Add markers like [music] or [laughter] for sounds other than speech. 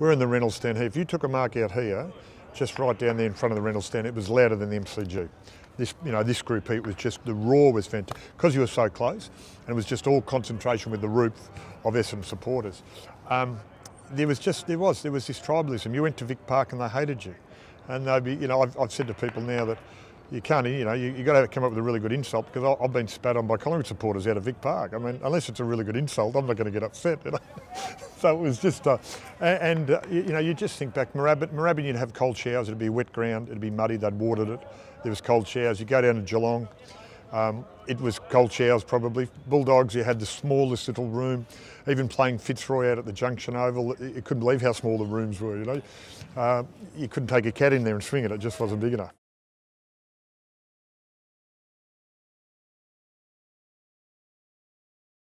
We're in the rental stand here. If you took a mark out here, just right down there in front of the rental stand, it was louder than the MCG. This, you know, this group here was just, the roar was fantastic, because you were so close, and it was just all concentration with the roof of Essendon supporters. Um, there was just, there was, there was this tribalism. You went to Vic Park and they hated you. And they'd be, you know, I've, I've said to people now that you can't, you know, you, have got to come up with a really good insult because I, have been spat on by Collingwood supporters out of Vic Park. I mean, unless it's a really good insult, I'm not going to get upset. You know? [laughs] so it was just, uh, and uh, you, know, you just think back, Moorabbin, you'd have cold showers, it'd be wet ground, it'd be muddy, they'd watered it, there was cold showers. You go down to Geelong, um, it was cold showers probably. Bulldogs, you had the smallest little room. Even playing Fitzroy out at the Junction Oval, you couldn't believe how small the rooms were, you know. Uh, you couldn't take a cat in there and swing it, it just wasn't big enough.